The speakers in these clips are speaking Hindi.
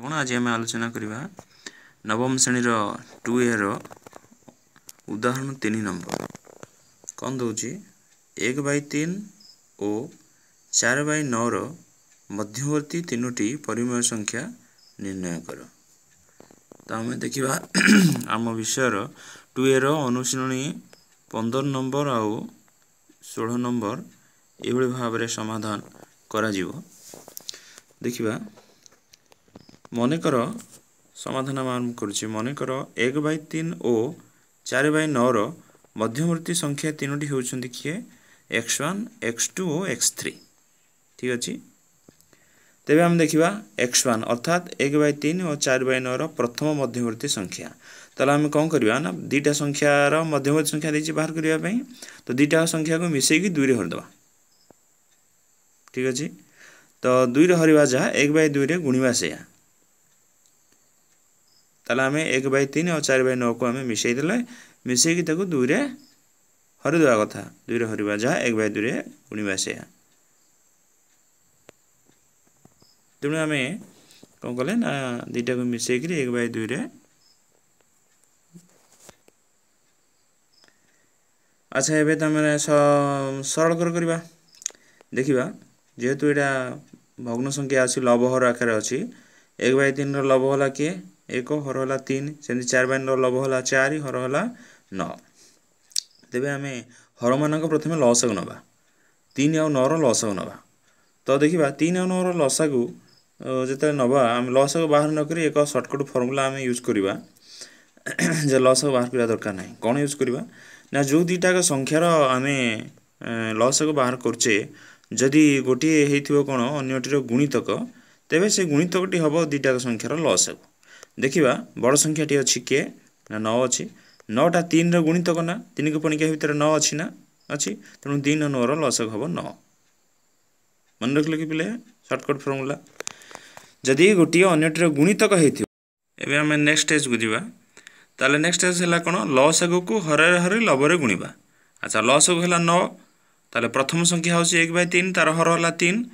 କ'ଣ ଆଜି ଆମେ ଆଲୋଚନା କରିବା ନବମ ଶ୍ରେଣୀର ଟୁ ଏର ଉଦାହରଣ ତିନି ନମ୍ବର କ'ଣ ଦେଉଛି ଏକ ବାଇ ତିନି ଓ ଚାରି ବାଇ ନଅର ମଧ୍ୟବର୍ତ୍ତୀ ତିନୋଟି ପରିମେୟ ସଂଖ୍ୟା ନିର୍ଣ୍ଣୟ କର ତ ଆମେ ଦେଖିବା ଆମ ବିଷୟର ଟୁ ଏର ଅନୁଶୀଳନୀ ପନ୍ଦର ନମ୍ବର ଆଉ ଷୋହଳ ନମ୍ବର ଏଭଳି ଭାବରେ ସମାଧାନ କରାଯିବ ଦେଖିବା मनको र समाधान मनको मनेकर 1, 3 ओ 4, बय नी संख्या तिनोटी हेर्छ कि एक्स वान् x1 टु ओ एक्स थ्री ठिक अझै आम देखि एक्स वान् अर्थात् 3, बय तिन ओ चार संख्या. नथम मध्यवर्ती संख्या त दुईटा संख्यार मध्यवर्ती संख्या बाह्रको दुईटा संख्याको हर दुई र अछि त दुई र हरेवा जहाँ एक 2 रे र सेया তাহলে আমি এক বাই তিন আর চারি বাই নকু আমি মিশাই দেলে মিশাইকি তাকে দুইরে হরিদেওয়া কথা দুইরে হরিবা যা এক বাই দুইরে গুণবা সেয়া তেমনি আমি কম কলে না দুইটাকে মিশাইকি এক বাই দুইরে আচ্ছা এবে তুমি সরল করে করা দেখা যেহেতু এটা ভগ্ন সংখ্যা আছে লবহর আকারে অছি এক বাই তিনর লব হল কিয়ে ଏକ ହର ହେଲା ତିନି ସେମିତି ଚାରି ବାଇନର ଲଭ ହେଲା ଚାରି ହର ହେଲା ନଅ ତେବେ ଆମେ ହରମାନଙ୍କ ପ୍ରଥମେ ଲସାକୁ ନେବା ତିନି ଆଉ ନଅର ଲସାକୁ ନେବା ତ ଦେଖିବା ତିନି ଆଉ ନଅର ଲସାକୁ ଯେତେବେଳେ ନେବା ଆମେ ଲସାକୁ ବାହାର ନକରି ଏକ ସର୍ଟକଟ୍ ଫର୍ମୁଲା ଆମେ ୟୁଜ୍ କରିବା ଯେ ଲସାକୁ ବାହାର କରିବା ଦରକାର ନାହିଁ କ'ଣ ୟୁଜ୍ କରିବା ନା ଯେଉଁ ଦୁଇଟାକ ସଂଖ୍ୟାର ଆମେ ଲସାକୁ ବାହାର କରୁଛେ ଯଦି ଗୋଟିଏ ହେଇଥିବ କ'ଣ ଅନ୍ୟଟିର ଗୁଣିତକ ତେବେ ସେ ଗୁଣିତକଟି ହେବ ଦୁଇଟାକ ସଂଖ୍ୟାର ଲସାକୁ देखा बड़ संख्याटी अच्छी किए ना नौ अच्छी नौटा तीन रुणित कना तीन को पणिका भितर नौ अच्छी ना अच्छी तेणु दिन नौर लसक हम नौ मन रख कि पे सर्टकट फर्मूला जदि गोटे अन्टर गुणितक होबे आम नेक्स्ट स्टेज को जावा ताले नेक्स्ट स्टेज है कौन लस को हरे हरे लबरे गुणवा अच्छा लस को है नौ ताले प्रथम संख्या हूँ एक बै तीन तार हर है तीन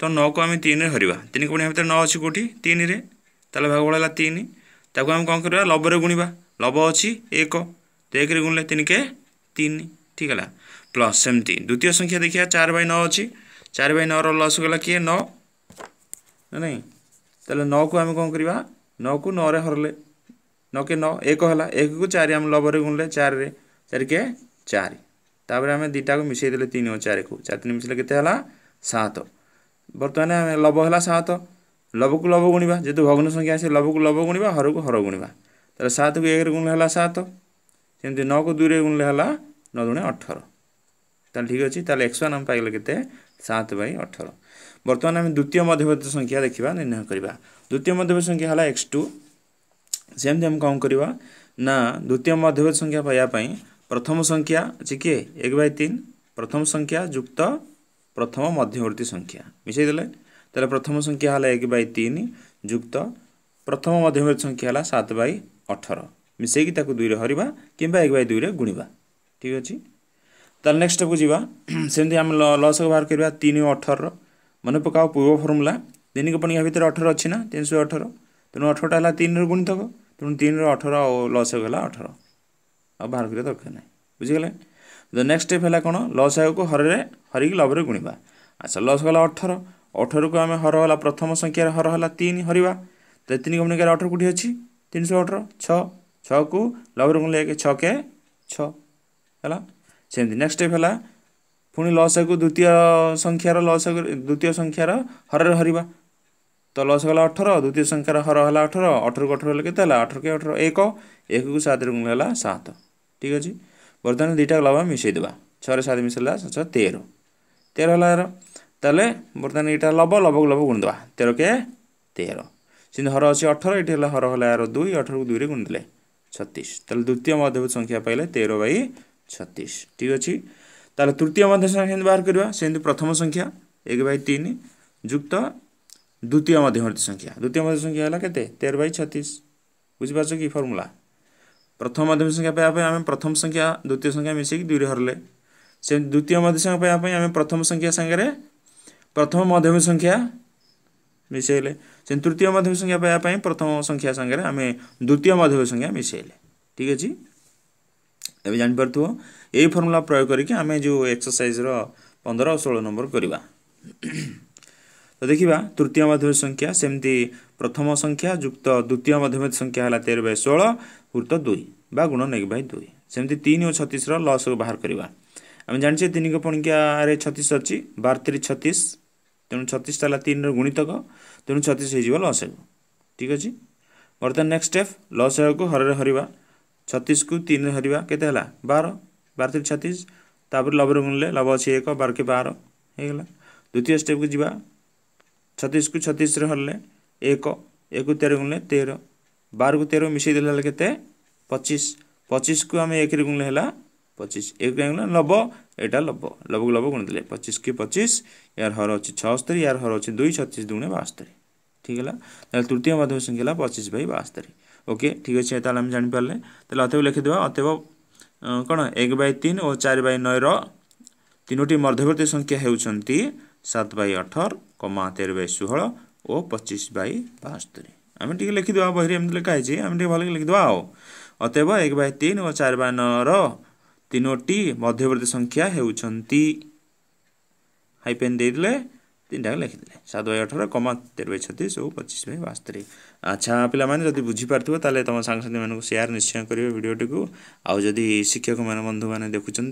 तो नौ को आम तीन हरवा तीन को पुणी भितर नौ अच्छी कौटी तीन ତାହେଲେ ଭାଗ ପଳେଇଲା ତିନି ତାକୁ ଆମେ କ'ଣ କରିବା ଲବରେ ଗୁଣିବା ଲବ ଅଛି ଏକ ଏକରେ ଗୁଣିଲେ ତିନିକେ ତିନି ଠିକ୍ ହେଲା ପ୍ଲସ୍ ସେମିତି ଦ୍ୱିତୀୟ ସଂଖ୍ୟା ଦେଖିବା ଚାରି ବାଇ ନଅ ଅଛି ଚାରି ବାଇ ନଅର ଲସ୍ ଗଲା କିଏ ନଅ ନା ନାହିଁ ତାହେଲେ ନଅକୁ ଆମେ କ'ଣ କରିବା ନଅକୁ ନଅରେ ହରିଲେ ନଅକେ ନଅ ଏକ ହେଲା ଏକକୁ ଚାରି ଆମେ ଲବରେ ଗୁଣିଲେ ଚାରିରେ ଚାରିକେ ଚାରି ତାପରେ ଆମେ ଦୁଇଟାକୁ ମିଶାଇ ଦେଲେ ତିନି ଓ ଚାରିକୁ ଚାରି ତିନି ମିଶାଇଲେ କେତେ ହେଲା ସାତ ବର୍ତ୍ତମାନ ଲବ ହେଲା ସାତ লবকু লব গুণিবা যেহেতু ভগ্ন সংখ্যা আসে লবকু লব গুণিবা হরকু হর গুণিবা তাহলে সাতকু একরে গুণলে হল সাত সেমতি নকু দুইরে গুণলে হল ন দুণে অঠর তাহলে ঠিক আছে তাহলে এক্স ওয়ান আমি পাইলে কেতে সাত বাই অঠর বর্তমান আমি দ্বিতীয় মধ্যবর্তী সংখ্যা দেখা নির্ণয় করা দ্বিতীয় মধ্যবর্তী সংখ্যা হল এক্স টু সেমতি আমি কম করা না দ্বিতীয় মধ্যবর্তী সংখ্যা পাইবা প্রথম সংখ্যা আছে কি এক বাই তিন প্রথম সংখ্যা যুক্ত প্রথম মধ্যবর্তী সংখ্যা মিশাই দেলে त प्रथम संख्या होला एक बय तीन जुक्त प्रथम मध्यम संख्या सात बय अठर मिसैकि दुई र हरेवा कम्बा एक बय दुई ठीक गुणि ठिक नेक्स्ट नेक्सटको जुन सेमी आम लस आग बाहेक तिन अठर र मन पकाउ पूर्व फर्मुला दैनिक पढा भित्र अठर अचिना तिन शय अठर तिन गुणितक तेणु तिन र अठर आउ लस आएको होला अठर आउँदा बुझिगला नेक्सटेप होला ल आएको हरे हरिक लभर गुणा अच्छा लस गला अठर अठरको आम हरे प्रथम संख्य हर होला तिन हरे तिन कमि अठर कुन सय अठर छुङ छ स्टेप एप्पेला पि लस को द्वितीय संख्यार लस द्वितीय्ख्यार हर हरे त लस अठर द्वितीय संख्य हर होला अठर अठरक अठर केत अठर के अठर एक को सात रुङ्ला सात ठिक अहिले बर्त मसैदेवा छ सात मसला तेह्र तेह्र होला তাহলে বর্তমানে এটা লব লবক লব গুণ দেওয়া তেরো কে তের সেমনি হর অছি অঠর এটি হল হর হল আর দুই অঠরক দুইরে গুণ দেলে ছত্রিশ তাহলে দ্বিতীয় মধ্যভুজ সংখ্যা পাইলে তের বাই ছত্রিশ ঠিক আছে তাহলে তৃতীয় মধ্য সংখ্যা বাহার করা সেমনি প্রথম সংখ্যা এক বাই তিন যুক্ত দ্বিতীয় মধ্যবর্তী সংখ্যা দ্বিতীয় মধ্য সংখ্যা হল কেতে তের বাই ছত্রিশ বুঝিপারছ কি ফর্মুলা প্রথম মাধ্যমিক সংখ্যা পাওয়া আমি প্রথম সংখ্যা দ্বিতীয় সংখ্যা মিশিকি দুইরে হরলে সেমনি দ্বিতীয় মধ্য সংখ্যা পাওয়া আমি প্রথম সংখ্যা সাংরে ପ୍ରଥମ ମଧ୍ୟମ ସଂଖ୍ୟା ମିଶାଇଲେ ସେ ତୃତୀୟ ମଧ୍ୟମ ସଂଖ୍ୟା ପାଇବା ପାଇଁ ପ୍ରଥମ ସଂଖ୍ୟା ସାଙ୍ଗରେ ଆମେ ଦ୍ୱିତୀୟ ମଧ୍ୟମ ସଂଖ୍ୟା ମିଶାଇଲେ ଠିକ୍ ଅଛି ଏବେ ଜାଣିପାରୁଥିବ ଏଇ ଫର୍ମୁଲା ପ୍ରୟୋଗ କରିକି ଆମେ ଯେଉଁ ଏକ୍ସରସାଇଜ୍ର ପନ୍ଦର ଆଉ ଷୋହଳ ନମ୍ବର କରିବା ତ ଦେଖିବା ତୃତୀୟ ମାଧ୍ୟମିକ ସଂଖ୍ୟା ସେମିତି ପ୍ରଥମ ସଂଖ୍ୟା ଯୁକ୍ତ ଦ୍ୱିତୀୟ ମାଧ୍ୟମିକ ସଂଖ୍ୟା ହେଲା ତେର ବାଇ ଷୋହଳ ବୃତ୍ତ ଦୁଇ ବା ଗୁଣ ନେଗ ବାଇ ଦୁଇ ସେମିତି ତିନି ଓ ଛତିଶର ଲସ୍କୁ ବାହାର କରିବା ଆମେ ଜାଣିଛେ ତିନି ଗୋପଣିକାରେ ଛତିଶ ଅଛି ବାର ତିରିଶ ଛତିଶ तेणु छतिसलातिन र गुणितक त छतिसी बर्तान नेक्स्ट स्टेप लस हेर्क हरे हरेवा को तिन हरेवा केते बार बार तिस छतिस तारप लभले लब अझ एक बारकला द्वितीय स्टेपको को छु छ हरेले एक एक तेह्र गुणले तेह्र बारकु तेह्र मिसिदि पचिस को कुनै एक र गुणले पचीस एक कहीं ना नब यहाँ लब लब लब गुण दे पचिश कि पचिश यार हर अच्छे छःस्तरी यार हर अच्छे दुई छत्तीस दुणे बास्तरी ठीक है तृतीय माध्यम संख्या पचिश बै बास्तरी ओके ठीक अच्छे आम जापारे तो अतव लिखिद अतव कौन एक बै तीन और चार बै नयर तीनो मध्यवर्ती संख्या होत बै अठर कमा तेरह बै षोह और पचिश बै बास्तरी आम टे लिखिद बहरी एम लिखाई आम भल लिखिद आओ अतव एक बै तीन और चार बै नौ ତିନୋଟି ମଧ୍ୟବର୍ତ୍ତୀ ସଂଖ୍ୟା ହେଉଛନ୍ତି ହାଇପେନ୍ ଦେଇଦେଲେ তিনটাকে লিখিদেলে সাত বাই অঠর কমা তের বাই ছত্রিশ ও পঁচিশ বাই বাস্তরি আচ্ছা পিলামানে যদি বুঝিপারুথ তাহলে তোমার সাংসাথী মানুষ সেয়ার নিশ্চয় করবে ভিডিওটিকে আউ যদি শিক্ষক মানে বন্ধু মানে দেখুছেন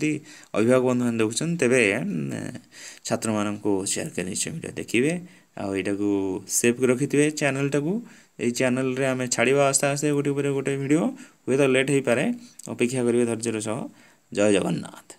অভিভাবক বন্ধু মানে দেখুছেন তেবে ছাত্র মানুষ সেয়ার করে নিশ্চয় ভিডিও দেখবে আউ এটাকে সেভ করে রাখিথিবে চ্যানেলটাকে এই চ্যানেলরে আমি ছাড়া আস্তে আস্তে গোটে উপরে গোটে ভিডিও হুয়েত লেট হয়ে পড়ে অপেক্ষা করবে ধৈর্যর সহ जय जगन्नाथ